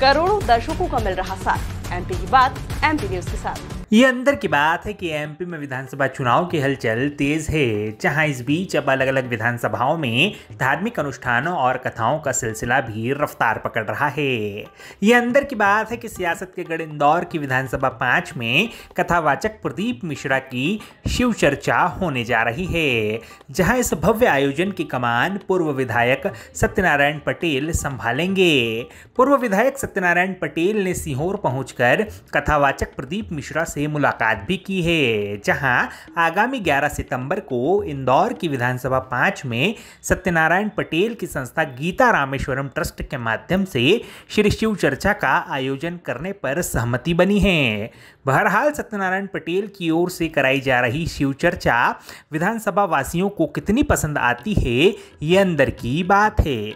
करोड़ों दर्शकों का मिल रहा साथ एमपी की बात एमपी न्यूज के साथ ये अंदर की बात है कि एमपी में विधानसभा चुनाव की हलचल तेज है जहां इस बीच अब अलग अलग विधानसभाओं में धार्मिक अनुष्ठानों और कथाओं का सिलसिला भी रफ्तार पकड़ रहा है ये अंदर की बात है कि सियासत के गढ़ इंदौर की विधानसभा पांच में कथावाचक प्रदीप मिश्रा की शिव चर्चा होने जा रही है जहाँ इस भव्य आयोजन की कमान पूर्व विधायक सत्यनारायण पटेल संभालेंगे पूर्व विधायक सत्यनारायण पटेल ने सीहोर पहुंचकर कथावाचक प्रदीप मिश्रा से से मुलाकात भी की है जहां आगामी 11 सितंबर को इंदौर की विधानसभा पांच में सत्यनारायण पटेल की संस्था गीता रामेश्वरम ट्रस्ट के माध्यम से श्री शिव चर्चा का आयोजन करने पर सहमति बनी है बहरहाल सत्यनारायण पटेल की ओर से कराई जा रही शिव चर्चा विधानसभा वासियों को कितनी पसंद आती है ये अंदर की बात है